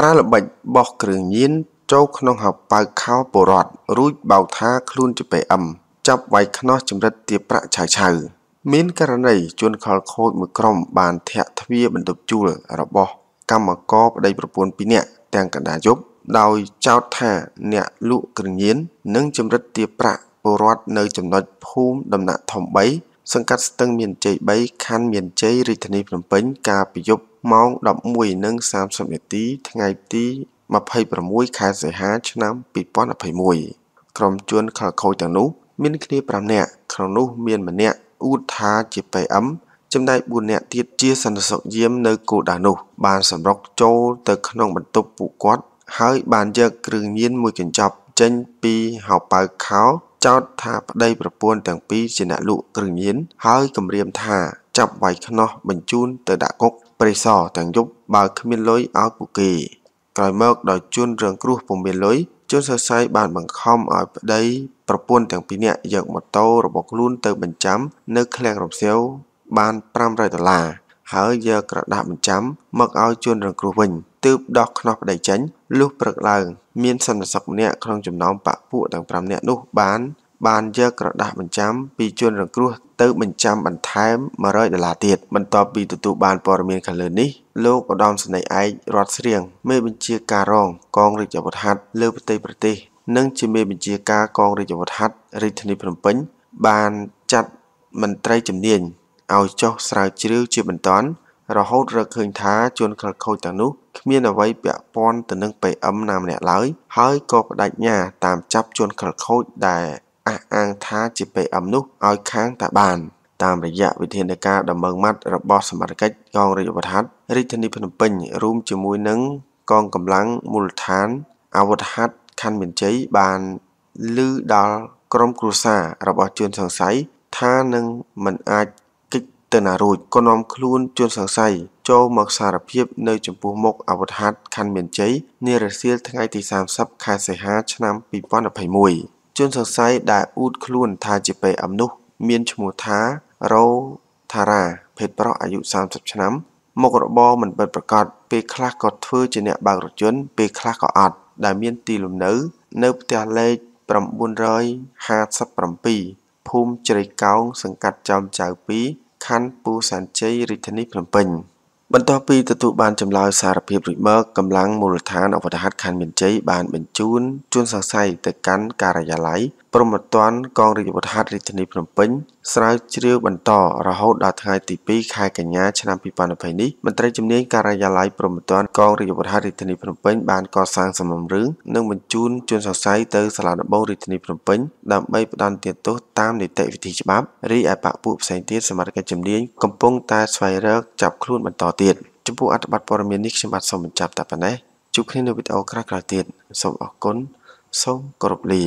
ប្រើល្បិចបោះគ្រឿងញៀនចូលក្នុងហបៅខោបុរដ្ឋរួចបោកថា ខ្លួនជា PM ចាប់វាយខ្នោះចម្រិតទាប្រាក់ឆៅឆៅមានករណីជនខលខូចមួយក្រុម បានធាក់ទ្វារបន្ទប់ជួលរបស់កម្មករប្តីប្រពន្ធពីរនាក់ទាំងកណ្ដាលយប់ ដោយចោទថាអ្នកលក់គ្រឿងញៀននិងចម្រិតទាប្រាក់ពលរដ្ឋនៅចំណុចភូមិដំណាក់ធំ3សង្កាត់ស្ទឹងមានជ័យ3ខណ្ឌមានជ័យរាជធានីភ្នំពេញកាលពីយប់ម៉ោង11:30នាទី ថ្ងៃទី26ខែសីហាឆ្នាំ2021ក្រុមជួនខលខូចទាំងនោះមានគ្នា5នាក់ក្នុងនោះមានម្នាក់អ៊ូតថាជា PM ចំណែក4នាក់ទៀតជាសន្តិសុខយាមនៅគោលដៅនោះ បានសម្រុកចូលទៅក្នុងបន្ទប់ពួកគាត់ហើយបានយកគ្រឿងញៀនមួយកញ្ចប់ចេញពីហៅប៉ៅខោចោទថាប្តីប្រពន្ធទាំងពីរជាអ្នកលក់គ្រឿងញៀនហើយគំរាមថាចាប់វាយខ្នោះបញ្ជូនទៅដាក់គុកព្រៃសរទាំងយប់បើគ្មានលុយឲ្យពួកគេក្រោយមកដោយជួនរឿងគ្រោះពុំមានលុយជួនសរសៃបានបង្ខំឲ្យប្តីប្រពន្ធទាំងពីរនាក់យកម៉ូតូរបស់ខ្លួនទៅបញ្ចាំនៅឃ្លាំងរំសាវបាន500ដុល្លារហើយយកក្រដាស់បញ្ចាំមកឲ្យជួនរងគ្រោះវិញទើបដោះខ្នោះប្តីចេញលុះព្រឹកឡើងមានសន្តិសុខម្នាក់ក្នុងចំណោមបពពួកទាំង5នាក់នោះបានបានយកក្រដាស់បញ្ចាំពីជនរងគ្រោះទៅបញ្ចាំបន្ថែម100ដុល្លារទៀតបន្ទាប់ពីទទួលបានព័ត៌មានខាងលើនេះលោកឧត្តមសេនីយ៍ឯករតស្រៀងមេបញ្ជាការរងកងរាជអាវុធហត្ថលើប្រទេសប្រទេស និងជាមេបញ្ជាការកងរាជអាវុធហត្ថរាជធានីភ្នំពេញបានចាត់មន្ត្រីជំនាញឲ្យចុះស្រាវជ្រាវជាបន្ទាន់រហូតរកឃើញថាជនខិលខូចទាំងនោះគ្មានអ្វីពាក់ព័ន្ធទៅនឹង PM ណាម្នាក់ឡើយហើយក៏បដិញ្ញាតាមចាប់ជនខិលខូចដែលអះអាងថាជា PM នោះឲ្យខាង តាបានតាមរយៈវិធានការដំងម៉ាត់របស់សមត្ថកិច្ចកងរាជអាវុធហត្ថរាជធានីភ្នំពេញ រួមជាមួយនឹងកងកម្លាំងមូលដ្ឋានអាវុធហត្ថខណ្ឌមានជ័យបានឮដល់ក្រុមគ្រួសាររបស់ជនសង្ស័យថានឹងមិនអាចកិច្ចទៅណារួចក៏នាំខ្លួនជនសង្ស័យចូលមកសារភាពនៅចំពោះមុខអាវុធហត្ថខណ្ឌមានជ័យនារសៀលថ្ងៃទី30ខែសីហា ឆ្នាំ2021ជនសង្ស័យដែលអ៊ូតខ្លួនថាជាប៉េអឹមនោះមានឈ្មោះថារ៉ូថារ៉ាភេទប្រុសអាយុ30ឆ្នាំមុខរបរមិនបិទប្រកាសពេលខ្លះក៏ធ្វើជាអ្នកបើករថយន្តពេលខ្លះក៏អត់ដែលមានទីលំនៅ នៅផ្ទះលេខ957ភូមិជ្រៃកោងសង្កាត់ចោមចៅ2ខណ្ឌពូសានជ័យរាជធានីភ្នំពេញ។បន្ទាប់ពីទទួលបានចម្លើយសារភាពរួចមកកម្លាំងមូលដ្ឋានអវតហត្ថខណ្ឌមានជ័យបានបញ្ជូនជនសង្ស័យទៅកាន់ការិយាល័យព្រមត្តន់កងរាជវុធហត្ថរាជធានីភ្នំពេញស្រាវជ្រាវបន្តរហូតដល់ថ្ងៃទី2ខែកញ្ញាឆ្នាំ2020នេះមន្ត្រីជំនាញការិយាល័យព្រមត្តន់កងរាជវុធហត្ថរាជធានីភ្នំពេញបានកសាងសំណុំរឿងនិងបញ្ជូនជនសង្ស័យទៅសាលាដំបងរាជធានីភ្នំពេញដើម្បីផ្ដន្ទាទោសតាមនីតិវិធីច្បាប់រីឯបកពួកផ្សេងទៀតសមាជិកជំនាញកំពុងតែស្វែងរកចាប់ខ្លួនបន្តទៀតចំពោះអត្ថបទព័ត៌មាននេះខ្ញុំបាទសូមបញ្ចប់តែប៉ុណ្ណេះជួបគ្នានៅវីដេអូក្រោយៗទៀតសូមអរគុណសូមគោរពលា